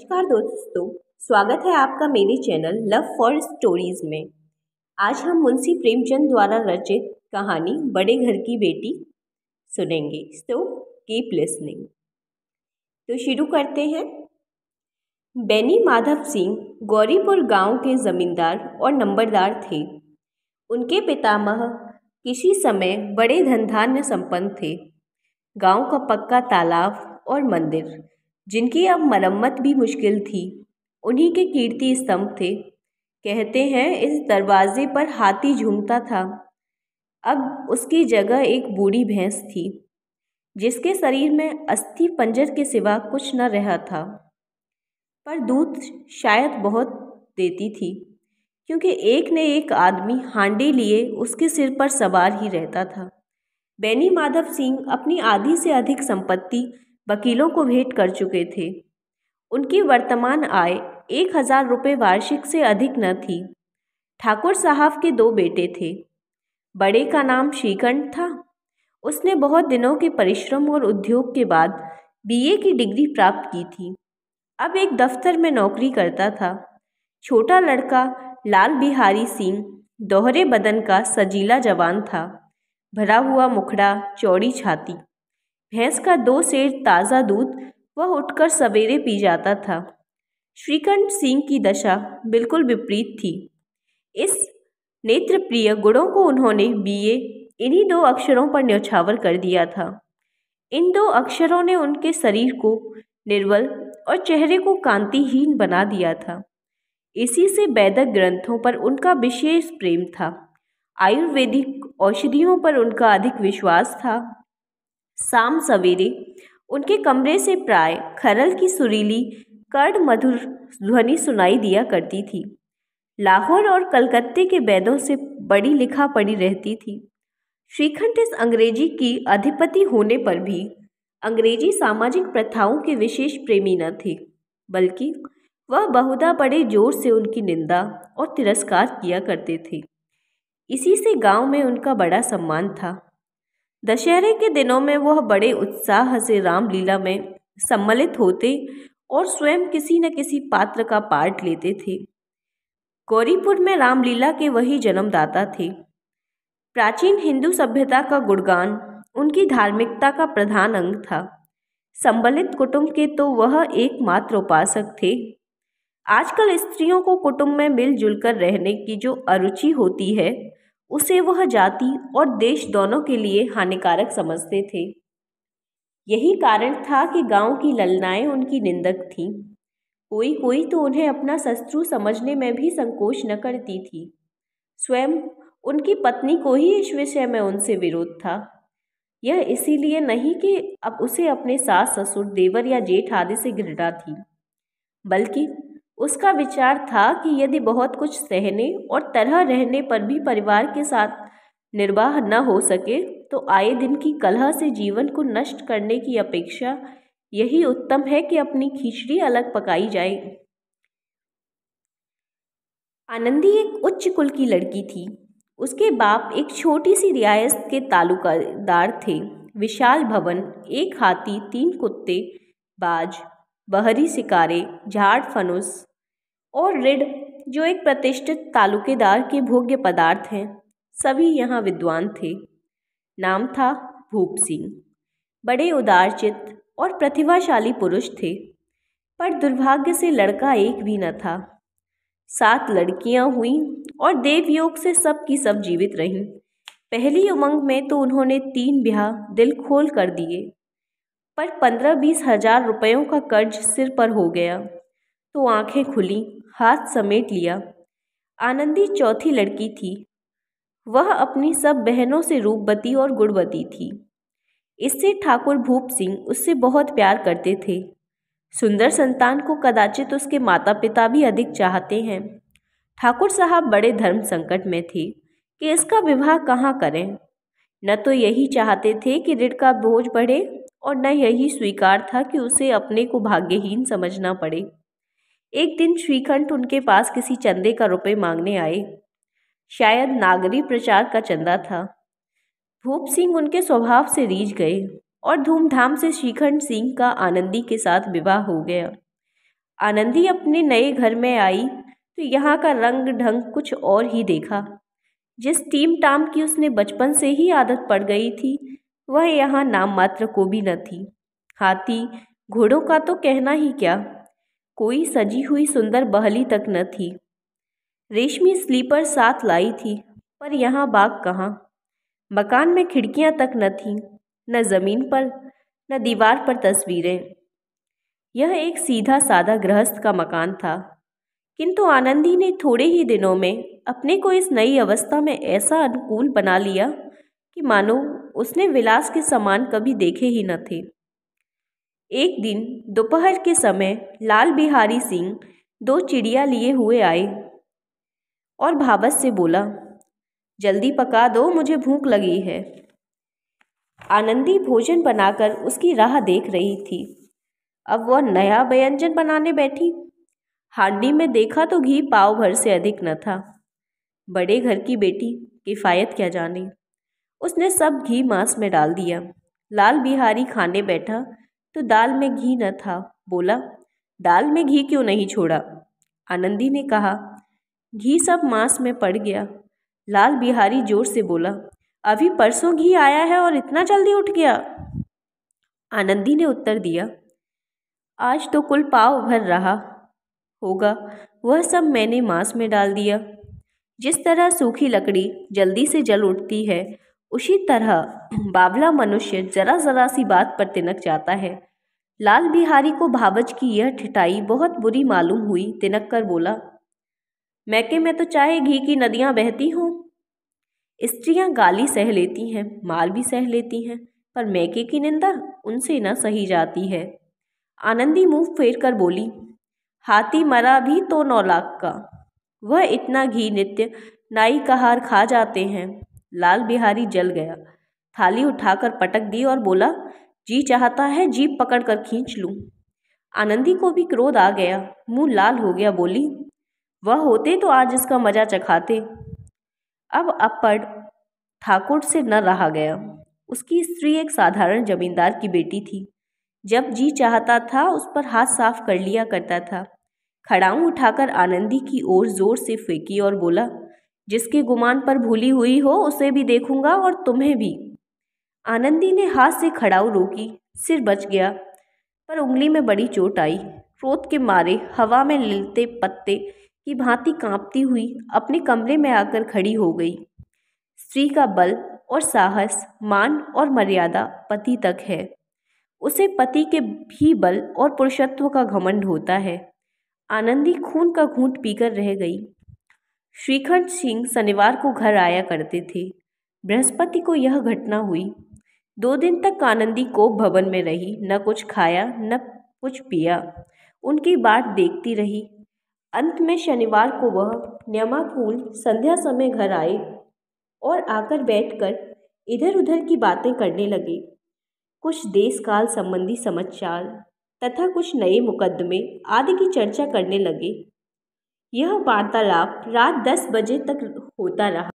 नमस्कार दोस्तों स्वागत है आपका मेरे चैनल लव फॉर स्टोरीज में आज हम मुंशी प्रेमचंद द्वारा रचित कहानी बड़े घर की बेटी सुनेंगे सो कीप लिसनिंग तो शुरू करते हैं बेनी माधव सिंह गौरीपुर गांव के जमींदार और नंबरदार थे उनके पितामह किसी समय बड़े धनधान्य संपन्न थे गांव का पक्का तालाब और मंदिर जिनकी अब मरम्मत भी मुश्किल थी उन्हीं के कीर्ति स्तंभ थे कहते हैं इस दरवाज़े पर हाथी झूमता था अब उसकी जगह एक बूढ़ी भैंस थी जिसके शरीर में अस्थि पंजर के सिवा कुछ न रहा था पर दूध शायद बहुत देती थी क्योंकि एक ने एक आदमी हांडी लिए उसके सिर पर सवार ही रहता था बैनी माधव सिंह अपनी आधी से अधिक संपत्ति वकीलों को भेंट कर चुके थे उनकी वर्तमान आय एक हज़ार रुपये वार्षिक से अधिक न थी ठाकुर साहब के दो बेटे थे बड़े का नाम श्रीकंठ था उसने बहुत दिनों के परिश्रम और उद्योग के बाद बीए की डिग्री प्राप्त की थी अब एक दफ्तर में नौकरी करता था छोटा लड़का लाल बिहारी सिंह दोहरे बदन का सजीला जवान था भरा हुआ मुखड़ा चौड़ी छाती भैंस का दो सेर ताज़ा दूध वह उठकर सवेरे पी जाता था श्रीकंठ सिंह की दशा बिल्कुल विपरीत थी इस नेत्रप्रिय गुणों को उन्होंने बीए इन्हीं दो अक्षरों पर न्यौछावर कर दिया था इन दो अक्षरों ने उनके शरीर को निर्बल और चेहरे को कांतिहीन बना दिया था इसी से वैदक ग्रंथों पर उनका विशेष प्रेम था आयुर्वेदिक औषधियों पर उनका अधिक विश्वास था शाम सवेरे उनके कमरे से प्राय खरल की सुरीली कर्ड मधुर ध्वनि सुनाई दिया करती थी लाहौर और कलकत्ते के वैदों से बड़ी लिखा पड़ी रहती थी श्रीखंड इस अंग्रेजी की अधिपति होने पर भी अंग्रेजी सामाजिक प्रथाओं के विशेष प्रेमी न थे बल्कि वह बहुधा बड़े जोर से उनकी निंदा और तिरस्कार किया करते थे इसी से गांव में उनका बड़ा सम्मान था दशहरे के दिनों में वह बड़े उत्साह से रामलीला में सम्मिलित होते और स्वयं किसी न किसी पात्र का पाठ लेते थे गौरीपुर में रामलीला के वही जन्मदाता थे प्राचीन हिंदू सभ्यता का गुणगान उनकी धार्मिकता का प्रधान अंग था संबलित कुटुंब के तो वह एकमात्र उपासक थे आजकल स्त्रियों को कुटुंब में मिलजुल कर रहने की जो अरुचि होती है उसे वह जाति और देश दोनों के लिए हानिकारक समझते थे यही कारण था कि गांव की ललनाएं उनकी निंदक थीं कोई कोई तो उन्हें अपना शत्रु समझने में भी संकोच न करती थी स्वयं उनकी पत्नी को ही इस विषय में उनसे विरोध था यह इसीलिए नहीं कि अब उसे अपने सास ससुर देवर या जेठ आदि से घृणा थी बल्कि उसका विचार था कि यदि बहुत कुछ सहने और तरह रहने पर भी परिवार के साथ निर्वाह न हो सके तो आए दिन की कलह से जीवन को नष्ट करने की अपेक्षा यही उत्तम है कि अपनी खिचड़ी अलग पकाई जाए आनंदी एक उच्च कुल की लड़की थी उसके बाप एक छोटी सी रियायत के तालुकादार थे विशाल भवन एक हाथी तीन कुत्ते बाज बहरी शिकारे झाड़ फनुस और रिड जो एक प्रतिष्ठित तालुकेदार के भोग्य पदार्थ हैं सभी यहाँ विद्वान थे नाम था भूप सिंह बड़े उदारचित और प्रतिभाशाली पुरुष थे पर दुर्भाग्य से लड़का एक भी न था सात लड़कियां हुईं और देवयोग से सब की सब जीवित रहीं पहली उमंग में तो उन्होंने तीन ब्याह दिल खोल कर दिए पर पंद्रह बीस हजार रुपयों का कर्ज सिर पर हो गया तो आंखें खुली हाथ समेट लिया आनंदी चौथी लड़की थी वह अपनी सब बहनों से रूपवती और गुणवती थी इससे ठाकुर भूप सिंह उससे बहुत प्यार करते थे सुंदर संतान को कदाचित उसके माता पिता भी अधिक चाहते हैं ठाकुर साहब बड़े धर्म संकट में थे कि इसका विवाह कहाँ करें न तो यही चाहते थे कि ऋण का बोझ बढ़े और न यही स्वीकार था कि उसे अपने को भाग्यहीन समझना पड़े एक दिन श्रीखंड उनके पास किसी चंदे का रुपये मांगने आए शायद नागरी प्रचार का चंदा था भूप सिंह उनके स्वभाव से रीझ गए और धूमधाम से श्रीखंड सिंह का आनंदी के साथ विवाह हो गया आनंदी अपने नए घर में आई तो यहाँ का रंग ढंग कुछ और ही देखा जिस टीम टाम की उसने बचपन से ही आदत पड़ गई थी वह यहाँ नाम मात्र को भी न थी हाथी घोड़ों का तो कहना ही क्या कोई सजी हुई सुंदर बहली तक न थी रेशमी स्लीपर साथ लाई थी पर यहाँ बाग कहाँ मकान में खिड़कियाँ तक न थीं न ज़मीन पर न दीवार पर तस्वीरें यह एक सीधा सादा गृहस्थ का मकान था किंतु आनंदी ने थोड़े ही दिनों में अपने को इस नई अवस्था में ऐसा अनुकूल बना लिया कि मानो उसने विलास के समान कभी देखे ही न थे एक दिन दोपहर के समय लाल बिहारी सिंह दो चिड़िया लिए हुए आए और भावस से बोला जल्दी पका दो मुझे भूख लगी है आनंदी भोजन बनाकर उसकी राह देख रही थी अब वह नया व्यंजन बनाने बैठी हांडी में देखा तो घी पाव भर से अधिक न था बड़े घर की बेटी किफ़ायत क्या जाने उसने सब घी मांस में डाल दिया लाल बिहारी खाने बैठा तो दाल में घी न था बोला दाल में घी क्यों नहीं छोड़ा आनंदी ने कहा घी सब मांस में पड़ गया लाल बिहारी जोर से बोला अभी परसों घी आया है और इतना जल्दी उठ गया आनंदी ने उत्तर दिया आज तो कुल पाव भर रहा होगा वह सब मैंने मांस में डाल दिया जिस तरह सूखी लकड़ी जल्दी से जल उठती है उसी तरह बावला मनुष्य जरा जरा सी बात पर तिनक जाता है लाल बिहारी को भावच की यह ठिठाई बहुत बुरी मालूम हुई तिनक कर बोला मैके में तो चाहे घी की नदियाँ बहती हों स्त्रियाँ गाली सह लेती हैं मार भी सह लेती हैं पर मैके की निंदा उनसे न सही जाती है आनंदी मुंह फेर कर बोली हाथी मरा भी तो नौ लाख का वह इतना घी नित्य नाई का हार खा जाते हैं लाल बिहारी जल गया थाली उठाकर पटक दी और बोला जी चाहता है जीप पकड़ कर खींच लूँ आनंदी को भी क्रोध आ गया मुंह लाल हो गया बोली वह होते तो आज इसका मजा चखाते अब अपड़ ठाकुर से न रहा गया उसकी स्त्री एक साधारण जमींदार की बेटी थी जब जी चाहता था उस पर हाथ साफ कर लिया करता था खड़ाऊँ उठाकर आनंदी की ओर जोर से फेंकी और बोला जिसके गुमान पर भूली हुई हो उसे भी देखूंगा और तुम्हें भी आनंदी ने हाथ से खड़ाऊ रोकी सिर बच गया पर उंगली में बड़ी चोट आई क्रोध के मारे हवा में लिलते पत्ते की भांति कांपती हुई अपने कमरे में आकर खड़ी हो गई स्त्री का बल और साहस मान और मर्यादा पति तक है उसे पति के भी बल और पुरुषत्व का घमंड होता है आनंदी खून का घूंट पीकर रह गई श्रीखंड सिंह शनिवार को घर आया करते थे बृहस्पति को यह घटना हुई दो दिन तक आनंदी कोप भवन में रही न कुछ खाया न कुछ पिया उनकी बात देखती रही अंत में शनिवार को वह न्यमा संध्या समय घर आए और आकर बैठकर इधर उधर की बातें करने लगे कुछ देश काल संबंधी समाचार तथा कुछ नए मुकदमे आदि की चर्चा करने लगे यह वार्तालाप रात दस बजे तक होता रहा